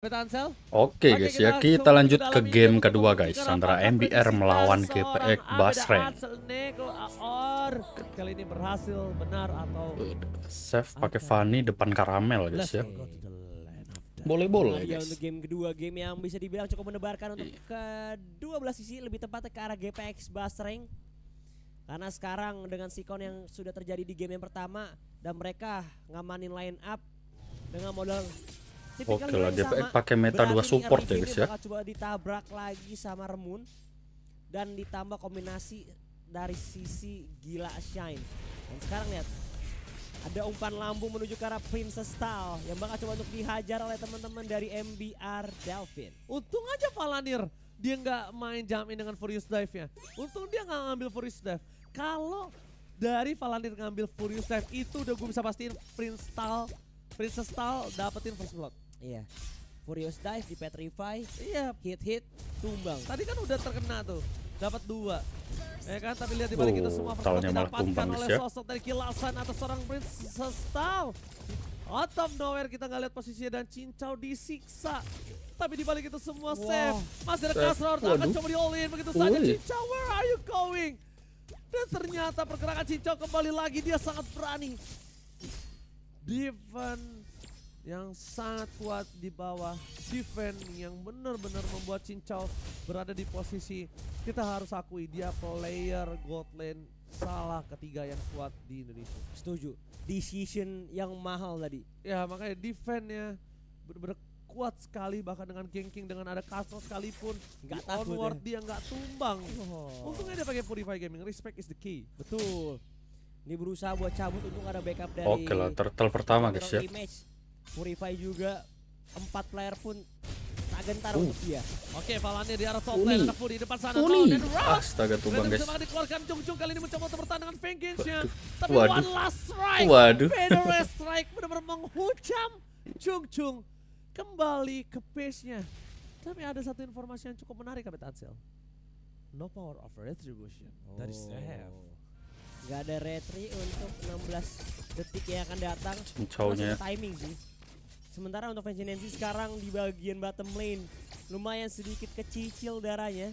Oke okay, guys ya kita lanjut ke game kedua guys antara MBR melawan GPX Basren. Kali ini berhasil benar atau save pakai Fanny depan karamel guys ya. Boleh boleh guys. Untuk game kedua game yang bisa dibilang cukup menebarkan untuk kedua belas sisi lebih tepatnya ke arah GPX Basren. Karena sekarang dengan sikon yang sudah terjadi di game yang pertama dan mereka ngamanin line up dengan modal Oke lah dia pakai meta dua support ya guys ya. Coba ditabrak lagi sama Remun dan ditambah kombinasi dari sisi gila Shine. Dan sekarang lihat ada umpan lambung menuju ke arah Princess Tal yang bakal coba untuk dihajar oleh teman-teman dari MBR Delphin. Untung aja Palanir dia nggak main jam dengan Furious Dive-nya. Untung dia nggak ngambil Furious Dive. Kalau dari Palanir ngambil Furious Dive itu udah gue bisa pastiin Prince Tal, Princess Tal dapetin first blood. Iya. Furious Dive di Petrify. Iya. Hit hit tumbang. Tadi kan udah terkena tuh. Dapat dua. Eh kan, tapi lihat di balik oh, itu semua pertama didapatkan oleh ya. sosok dari kilasan atau seorang Prince Tau. Out of nowhere kita nggak lihat posisinya dan Cincau disiksa. Tapi di balik itu semua wow. save. Masih ada Kasror akan coba di all in begitu saja. Cincau, where are you going? Dan ternyata pergerakan Cincau kembali lagi dia sangat berani. Diven yang sangat kuat di bawah defense yang benar-benar membuat Cincau berada di posisi kita harus akui dia player gold lane salah ketiga yang kuat di Indonesia. Setuju. Decision yang mahal tadi. Ya makanya defense-nya benar-benar kuat sekali bahkan dengan King dengan ada castle sekalipun nggak di onward ya. dia nggak tumbang. Oh. Untungnya dia pakai Purify Gaming. Respect is the key. Betul. Ini berusaha buat cabut untung ada backup dari Oke lah, turtle pertama guys ya. Image. Purify juga empat player pun tak gentar uh. untuk dia. Oke, Valani di arah top lane player di depan sana. Uli. Dan Astaga tumbang guys. Sudah dikeluarkan Jung-Jung kali ini mencoba untuk bertahan dengan Vengeance-nya. Tapi Waduh. one last strike. Waduh. Fedora strike benar-benar menghujam Jung-Jung kembali ke base-nya. Tapi ada satu informasi yang cukup menarik Kapten Ansel. No power of retribution. Oh. That is Gak ada retri untuk 16 detik yang akan datang. Cownya. Timing sih. Sementara untuk Nancy sekarang di bagian bottom lane lumayan sedikit kecicil darahnya.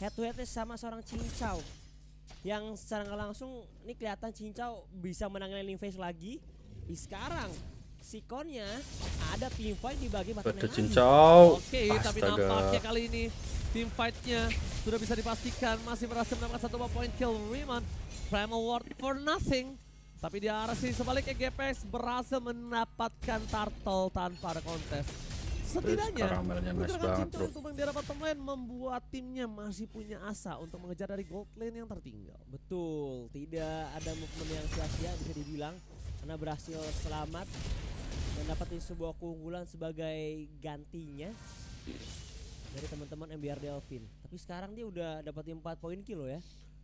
Head to headnya sama seorang Cincau yang secara langsung ini kelihatan Cincau bisa menangani lane phase lagi. Di sekarang Sikonnya ada team fight di bagian bottom lane. Cincau. Oke, Astaga. tapi nampaknya kali ini team fightnya sudah bisa dipastikan masih berhasil mendapatkan satu point kill Riman. Primal Ward for nothing. Tapi di arah sini sebaliknya GPS berhasil mendapatkan turtle tanpa ada kontes. Setidaknya pergerakan nice untuk dapat pemain membuat timnya masih punya asa untuk mengejar dari gold lane yang tertinggal. Betul, tidak ada movement yang sia-sia bisa dibilang karena berhasil selamat dan dapat sebuah keunggulan sebagai gantinya dari teman-teman MBR Delvin. Tapi sekarang dia udah dapat 4 poin kilo ya.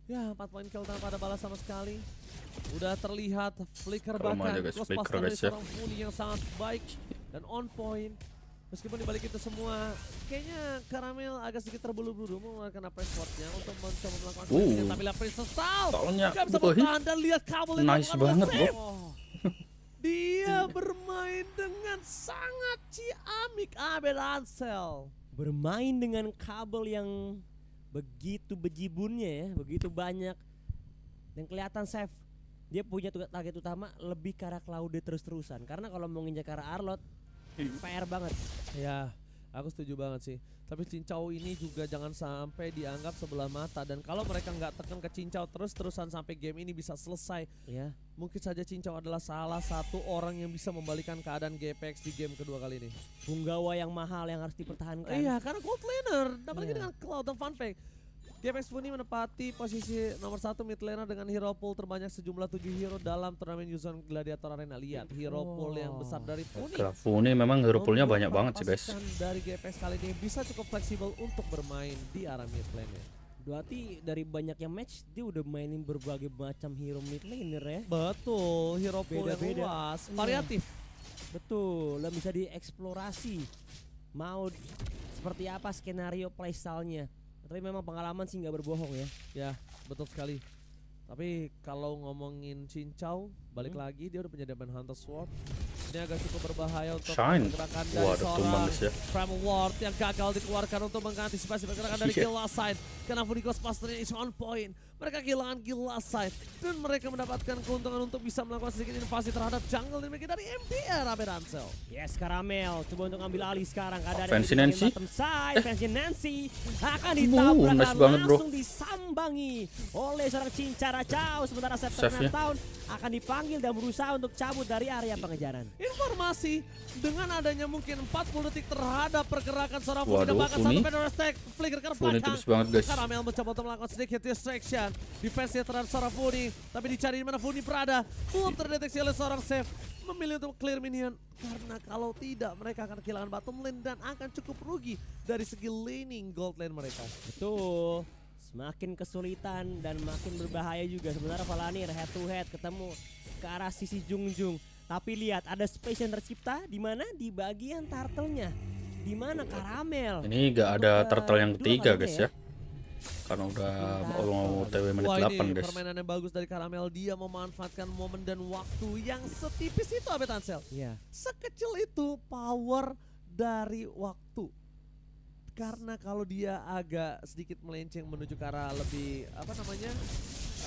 Ya, 4 poin kill tanpa ada balas sama sekali. Udah terlihat flicker bahkan close pass dari seorang Funi yang sangat baik dan on point. Meskipun dibalik itu semua, kayaknya Karamel agak sedikit terburu-buru mengeluarkan apa spotnya untuk mencoba melakukan uh. Flicker, tapi lah Prince sesal. Gak bisa bertahan dan lihat kabel Nice banget, bro. Oh. Dia bermain dengan sangat ciamik Abel Ansel. Bermain dengan kabel yang begitu bejibunnya ya, begitu banyak. Dan kelihatan safe dia punya target utama lebih ke arah Claude terus-terusan karena kalau mau nginjak ke arah Arlot PR banget. Ya, aku setuju banget sih. Tapi cincau ini juga jangan sampai dianggap sebelah mata dan kalau mereka nggak tekan ke cincau terus-terusan sampai game ini bisa selesai. Ya. Mungkin saja cincau adalah salah satu orang yang bisa membalikan keadaan GPX di game kedua kali ini. Punggawa yang mahal yang harus dipertahankan. Iya, karena gold laner, Tapi lagi iya. dengan Cloud dan Fun DMX Funi menempati posisi nomor satu mid laner dengan hero pool terbanyak sejumlah 7 hero dalam turnamen Yuzon Gladiator Arena. Lihat hero oh. pool yang besar dari Funi. Kera Funi memang hero poolnya banyak banget sih guys. Dari GPS kali ini bisa cukup fleksibel untuk bermain di arah mid laner. Berarti dari banyaknya match dia udah mainin berbagai macam hero mid laner ya. Betul, hero pool Beda -beda. yang luas, hmm. variatif. Hmm. Betul, dan bisa dieksplorasi. Mau seperti apa skenario playstyle-nya tapi memang pengalaman sih nggak berbohong ya ya betul sekali tapi kalau ngomongin cincau balik hmm. lagi dia udah penyadapan hunter sword ini agak cukup berbahaya untuk Shine. pergerakan dari Waduh, seorang ya. Prime Ward yang gagal dikeluarkan untuk mengantisipasi pergerakan dari Kill Side. Karena Funiko's ini is on point. Mereka kehilangan side dan mereka mendapatkan keuntungan untuk bisa melakukan sedikit invasi terhadap jungle dan dari MDR Abe Ransel. Yes, Karamel coba untuk ambil alih sekarang. Ada Fancy Nancy. Side, eh. Fancy Nancy akan ditabrak nice banget, bro. langsung disambangi oleh seorang Cincara Chow sementara September ya. Town akan dipanggil dan berusaha untuk cabut dari area pengejaran. Informasi dengan adanya mungkin 40 detik terhadap pergerakan seorang Waduh, Funi bahkan satu Flicker ke belakang. Karamel mencoba untuk melakukan sedikit distraction dilakukan defense-nya terhadap seorang Funi. Tapi dicari di mana Funi berada. Pun terdeteksi oleh seorang Chef. Memilih untuk clear minion. Karena kalau tidak mereka akan kehilangan bottom lane dan akan cukup rugi dari segi laning gold lane mereka. Betul. Semakin kesulitan dan makin berbahaya juga. Sebenarnya Valanir head to head ketemu ke arah sisi Jungjung. Tapi lihat ada space yang tercipta di mana di bagian turtle-nya di mana karamel. Ini gak ada eh, turtle yang ketiga guys ya. ya karena udah iya. mau TW menit Wah, 8 ini, guys. Permainan yang bagus dari Karamel dia memanfaatkan momen dan waktu yang setipis itu Abe Ansel. Iya. Yeah. Sekecil itu power dari waktu. Karena kalau dia agak sedikit melenceng menuju ke arah lebih apa namanya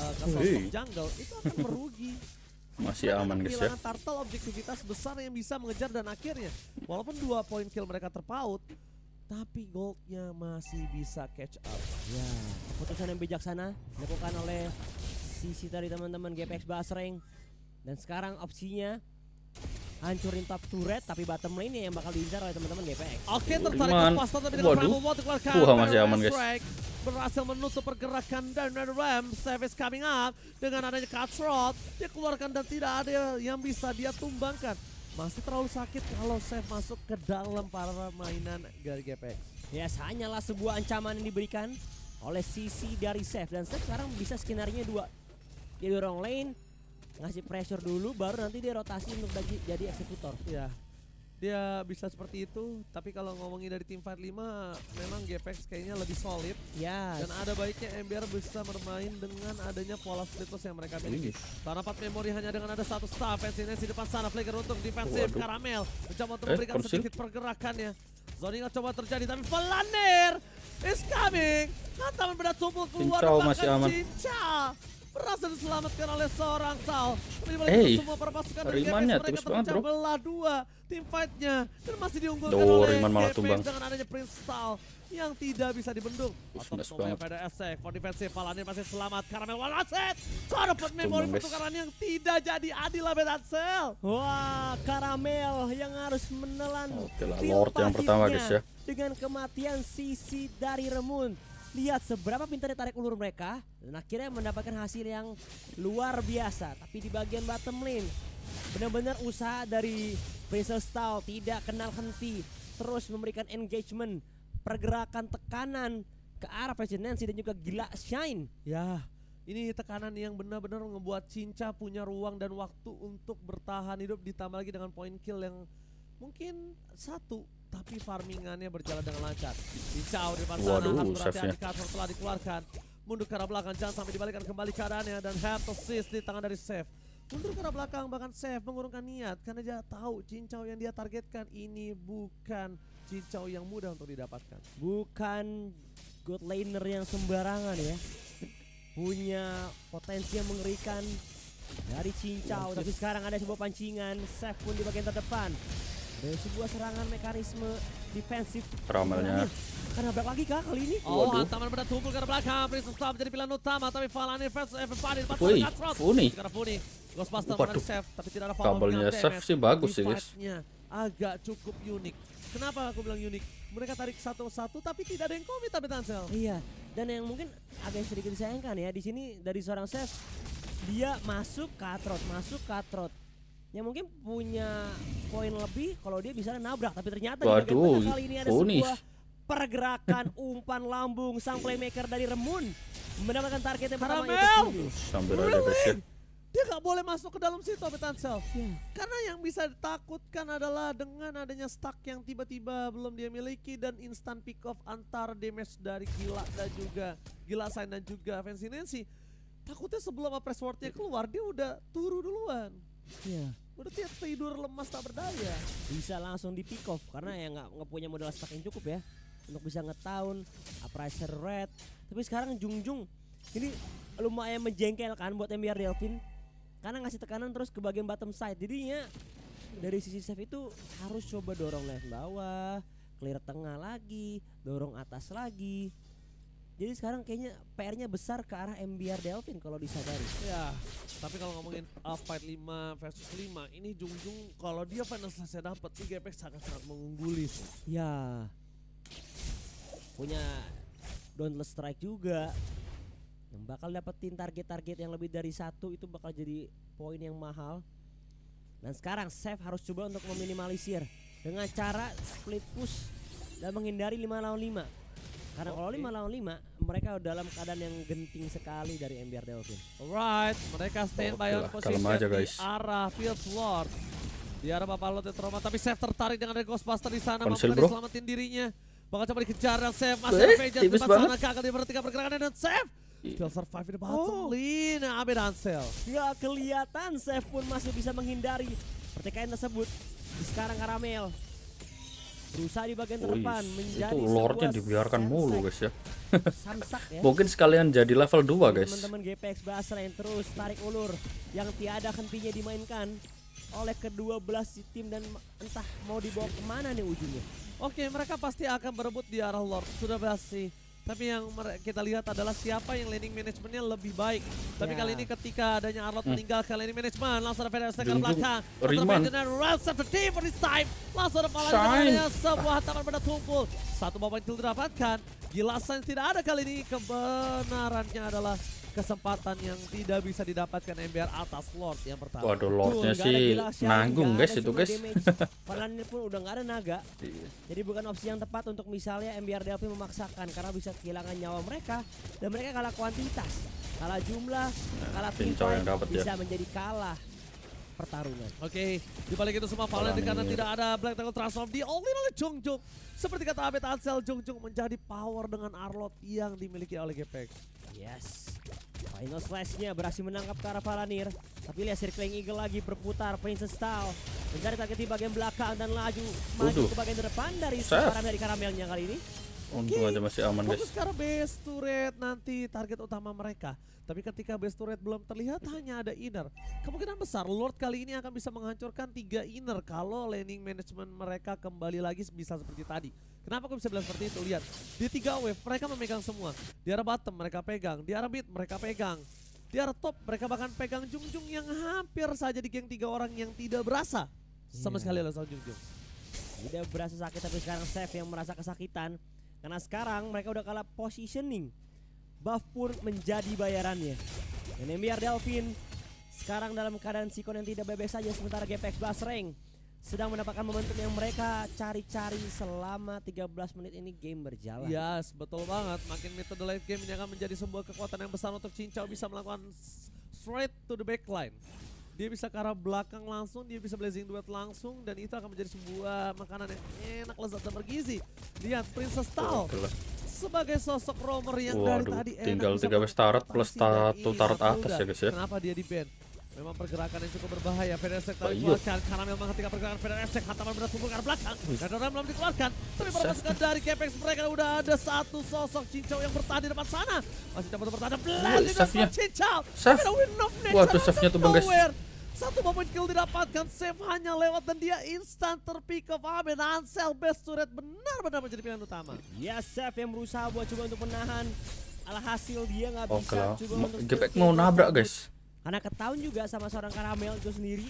uh, ke sosok jungle itu akan merugi. Masih aman guys ya. Turtle objektivitas besar yang bisa mengejar dan akhirnya walaupun dua poin kill mereka terpaut tapi goldnya masih bisa catch up. Ya, keputusan yang bijaksana dilakukan oleh sisi dari teman-teman GPX Basreng. Dan sekarang opsinya hancurin top turret tapi bottom lane yang bakal diincar oleh teman-teman GPX. Oke, okay, tertarik ke pas tapi dengan prabu Rambo dikeluarkan. Wah, masih aman, guys. Berhasil menutup pergerakan dan Ram service coming up dengan adanya cutthroat keluarkan dan tidak ada yang bisa dia tumbangkan masih terlalu sakit kalau saya masuk ke dalam para mainan dari GPX. Yes, hanyalah sebuah ancaman yang diberikan oleh sisi dari Chef dan Chef sekarang bisa skenarnya dua. Dia dorong lane, ngasih pressure dulu baru nanti dia rotasi untuk jadi eksekutor. Iya dia bisa seperti itu. Tapi kalau ngomongin dari tim Fight 5, memang GPX kayaknya lebih solid. Ya. Yes. Dan ada baiknya MBR bisa bermain dengan adanya pola split yang mereka miliki. Karena empat memori hanya dengan ada satu staff ini di depan sana Flicker untuk defensive Waduh. Karamel mencoba untuk eh, memberikan eh, sedikit pergerakannya. nggak coba terjadi tapi Volaner is coming. Hantaman berat tumpul keluar Cincau masih aman. cincau berhasil diselamatkan oleh seorang Sal. Hey, semua pasukan dari Rimannya terus banget bro. Belah dua tim fightnya dan masih diunggulkan Duh, oleh Riman malah tumbang. dengan adanya Prince Sal yang tidak bisa dibendung. Atau Somaya pada efek for defensive Palanir masih selamat karena memang Aset. Sorpet memori pertukaran yang tidak jadi adil abed Atsel. Wah, Karamel yang harus menelan Oke lah, Lord yang pertama guys ya. Dengan kematian sisi dari Remun lihat seberapa pintar ditarik ulur mereka dan akhirnya mendapatkan hasil yang luar biasa. Tapi di bagian bottom lane benar-benar usaha dari Princess Style tidak kenal henti terus memberikan engagement pergerakan tekanan ke arah presidensi dan juga gila Shine. Ya, ini tekanan yang benar-benar membuat Cinca punya ruang dan waktu untuk bertahan hidup ditambah lagi dengan point kill yang mungkin satu tapi farmingannya berjalan dengan lancar. Dicau di depan sana, Waduh, harus berhati telah dikeluarkan. Mundur ke arah belakang, jangan sampai dibalikan kembali keadaannya. Dan head assist di tangan dari Chef. Mundur ke arah belakang, bahkan Chef mengurungkan niat. Karena dia tahu cincau yang dia targetkan ini bukan cincau yang mudah untuk didapatkan. Bukan good laner yang sembarangan ya. Punya potensi yang mengerikan dari cincau. Tapi sekarang ada sebuah pancingan. Chef pun di bagian terdepan dari sebuah serangan mekanisme defensif. Rammelnya. Karena belak lagi kah kali ini? Oh, Waduh. hantaman pada tumpul ke belakang. Prince Stop menjadi pilihan utama. Tapi Falani versus Everybody. Wih, Funi. Karena Funi. Ghostbuster menang save. Tapi tidak ada follow Kabelnya save sih bagus sih guys. agak cukup unik. Kenapa aku bilang unik? Mereka tarik satu-satu tapi tidak ada yang komit tapi Tansel. Iya. Dan yang mungkin agak sedikit disayangkan ya. Di sini dari seorang chef dia masuk katrot, masuk katrot yang mungkin punya poin lebih kalau dia bisa nabrak tapi ternyata Waduh, di kali ini ada sebuah pergerakan umpan lambung sang playmaker dari Remun mendapatkan target yang pertama itu sambil ada dia gak boleh masuk ke dalam situ Betansel yeah. Hmm. karena yang bisa ditakutkan adalah dengan adanya stack yang tiba-tiba belum dia miliki dan instant pick off antar damage dari Gila dan juga Gila Sain dan juga Fancy Nancy takutnya sebelum press wardnya keluar dia udah turu duluan yeah berarti tidur lemas tak berdaya bisa langsung di pick off karena ya nggak nggak punya modal stack yang cukup ya untuk bisa ngetown appraiser red tapi sekarang Jung Jung ini lumayan menjengkelkan buat MBR Delvin karena ngasih tekanan terus ke bagian bottom side jadinya dari sisi save itu harus coba dorong left bawah clear tengah lagi dorong atas lagi jadi sekarang kayaknya PR-nya besar ke arah MBR Delvin kalau disadari. Ya, tapi kalau ngomongin uh, fight 5 versus 5, ini Jungjung kalau dia selesai dapat 3 apex sangat sangat mengungguli Ya. Punya Dauntless Strike juga. Yang bakal dapetin target-target yang lebih dari satu itu bakal jadi poin yang mahal. Dan sekarang Safe harus coba untuk meminimalisir dengan cara split push dan menghindari 5 lawan 5. Karena okay. kalau lima lawan lima, mereka dalam keadaan yang genting sekali dari MBR Delvin. Alright, mereka stand by on position aja, di arah Field floor. Di arah Bapak Lotte Trauma tapi Seth tertarik dengan ada Ghostbuster di sana mampu selamatin dirinya. Bakal coba dikejar eh, dan Seth masih Avenger di sana gagal diperhatikan pergerakan dan Seth Still survive in the battle. Oh. Lina Abed Ansel. Ya kelihatan Seth pun masih bisa menghindari pertikaian tersebut. Sekarang Karamel berusaha di bagian terdepan menjadi itu lordnya dibiarkan samsak. mulu guys ya. ya. mungkin sekalian jadi level 2 guys teman-teman GPX Basra yang terus tarik ulur yang tiada hentinya dimainkan oleh kedua belas tim dan entah mau dibawa kemana nih ujungnya oke mereka pasti akan berebut di arah lord sudah berhasil. Tapi yang kita lihat adalah siapa yang landing manajemennya lebih baik. Tapi yeah. kali ini ketika adanya Arlot hmm. meninggalkan landing manajemen, langsung ada Vader Stack ke belakang. Riman. Rush after team for this time. Langsung ada palanya sebuah taman pada tumpul. Satu bawah yang dapatkan. Gilasan tidak ada kali ini. Kebenarannya adalah kesempatan yang tidak bisa didapatkan MBR atas Lord yang pertama. Waduh, Lordnya Tuh, sih nanggung guys itu guys. Pelannya pun udah nggak ada naga. Iya. Jadi bukan opsi yang tepat untuk misalnya MBR Delphi memaksakan karena bisa kehilangan nyawa mereka dan mereka kalah kuantitas, kalah jumlah, nah, kalah tim ya. bisa ya. menjadi kalah pertarungan. Oke, okay. di balik itu semua Valen karena tidak ada Black Tangle transform di all in oleh Jung. Seperti kata Abed Ansel, Jung Jung menjadi power dengan Arlot yang dimiliki oleh Gepeng. Yes. Final slice-nya berhasil menangkap ke arah Valanir. Tapi lihat Circling Eagle lagi berputar Princess Style. Mencari target di bagian belakang dan laju. Maju ke bagian depan dari sekarang dari karamelnya kali ini. Untung aja masih aman guys. Fokus sekarang base turret nanti target utama mereka. Tapi ketika base turret belum terlihat hanya ada inner. Kemungkinan besar Lord kali ini akan bisa menghancurkan tiga inner kalau landing management mereka kembali lagi bisa seperti tadi. Kenapa aku bisa bilang seperti itu? Lihat, di tiga wave mereka memegang semua. Di arah bottom mereka pegang, di arah mid mereka pegang. Di arah top mereka bahkan pegang Jungjung yang hampir saja di geng tiga orang yang tidak berasa. Sama iya. sekali loh soal Jungjung. Tidak berasa sakit tapi sekarang Chef yang merasa kesakitan. Karena sekarang mereka udah kalah positioning. Buff pun menjadi bayarannya. Dan MBR Delvin sekarang dalam keadaan Sikon yang tidak bebas saja sementara GPX Blast Rank sedang mendapatkan momentum yang mereka cari-cari selama 13 menit ini game berjalan. Yes, betul banget. Makin metode late game ini akan menjadi sebuah kekuatan yang besar untuk Cincau bisa melakukan straight to the backline. Dia bisa ke arah belakang langsung, dia bisa blazing duet langsung dan itu akan menjadi sebuah makanan yang enak lezat dan bergizi. Lihat Princess Tal sebagai sosok romer yang Waduh, dari tadi enak tinggal tiga west plus satu tarot iya, atas ya guys ya. Kenapa dia di band? Memang pergerakan yang cukup berbahaya. Feder Estek tadi iya. karena memang ketika pergerakan Feder Sek, hantaman berat tumpul ke belakang. Dan Doran belum dikeluarkan. Tapi pasukan dari Capex mereka udah ada satu sosok Cincau yang bertahan di depan sana. Masih dapat bertahan. Belas di depan Cincau. Save. Waduh, save-nya tuh Bang guys. Satu momen kill didapatkan, save hanya lewat dan dia instan terpick up Amin Ansel best turret benar-benar menjadi pilihan utama. Ya, save yang berusaha buat coba untuk menahan. Alhasil dia nggak oh, bisa oh, coba untuk... mau nabrak guys. Karena ketahuan juga sama seorang karamel itu sendiri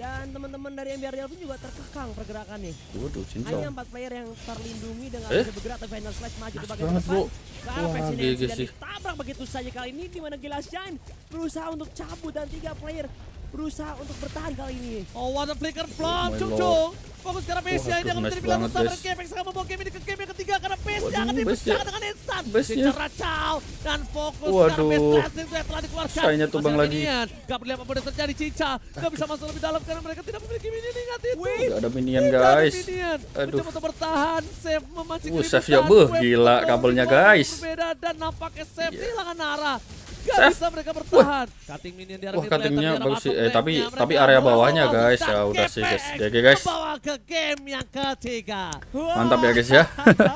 dan teman-teman dari MBR pun juga terkekang pergerakannya. Waduh, cincong. Hanya empat player yang terlindungi dengan eh? bergerak ke final slash maju di bagian depan. karena arah Fascination sih. ditabrak begitu saja kali ini di mana Gilasian berusaha untuk cabut dan tiga player berusaha untuk bertahan kali ini. Oh, a flicker oh flop, oh Jung Fokus karena Mesia ini akan menjadi pilihan utama dan Kepeng akan membawa game ini ke game yang ketiga karena nya akan dipecahkan ya. dengan instan. Ya. Secara Chow dan fokus karena Mesia yang telah dikeluarkan. Sayangnya tumbang lagi. Gak perlihat apa yang terjadi Cica. Gak bisa masuk lebih dalam karena mereka tidak memiliki minion ingat itu. Gak ada minion guys. Aduh. Mencoba untuk bertahan. Save memancing. Uh, save ya beuh. Gila kabelnya guys. Berbeda dan nampaknya save kehilangan arah. Gak bisa mereka bertahan. Wah. minion di area Wah, cuttingnya bagus sih. Eh, tapi tapi area bawahnya guys. Ya udah sih guys. Ya guys. ke game yang ketiga. Mantap ya guys ya.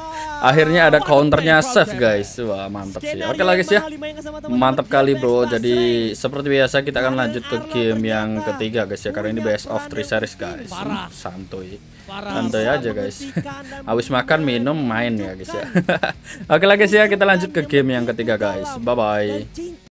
Akhirnya ada counternya Save guys. Wah, mantap sih. Oke lagi sih ya. Mantap kali bro. Jadi seperti biasa kita akan lanjut ke game yang ketiga guys ya. Karena ini best of three series guys. Hmm, santuy santai aja guys habis makan minum main ya guys ya oke lah guys ya kita lanjut ke game yang ketiga guys bye bye